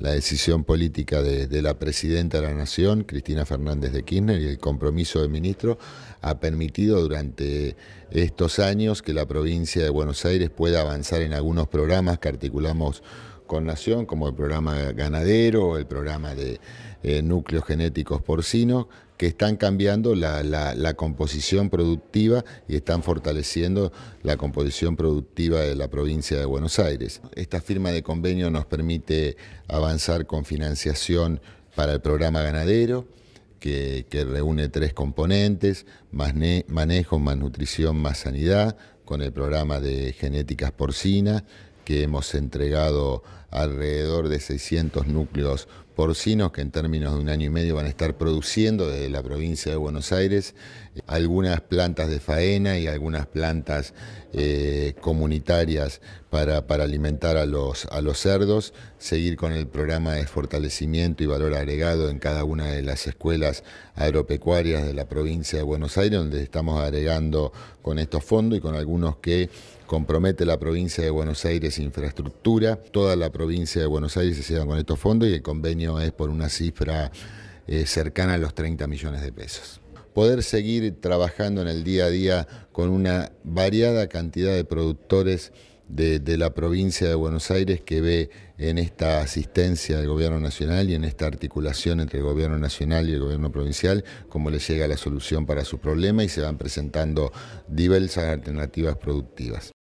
la decisión política de, la presidenta de la Nación, Cristina Fernández de Kirchner, y el compromiso del ministro ha permitido durante estos años que la provincia de Buenos Aires pueda avanzar en algunos programas que articulamos con Nación, como el programa ganadero, el programa de eh, núcleos genéticos porcinos, que están cambiando la, composición productiva y están fortaleciendo la composición productiva de la provincia de Buenos Aires. Esta firma de convenio nos permite avanzar con financiación para el programa ganadero, que, reúne tres componentes, más manejo, más nutrición, más sanidad, con el programa de genéticas porcinas, que hemos entregado alrededor de 600 núcleos porcinos que en términos de un año y medio van a estar produciendo desde la provincia de Buenos Aires, eh, algunas plantas de faena y algunas plantas eh, comunitarias para, alimentar a los, a los cerdos, seguir con el programa de fortalecimiento y valor agregado en cada una de las escuelas agropecuarias de la provincia de Buenos Aires, donde estamos agregando con estos fondos y con algunos que compromete la provincia de Buenos Aires infraestructura, toda la provincia de Buenos Aires se lleva con estos fondos y el convenio es por una cifra eh, cercana a los 30 millones de pesos. Poder seguir trabajando en el día a día con una variada cantidad de productores de, la provincia de Buenos Aires que ve en esta asistencia del gobierno nacional y en esta articulación entre el gobierno nacional y el gobierno provincial cómo les llega la solución para su problema y se van presentando diversas alternativas productivas.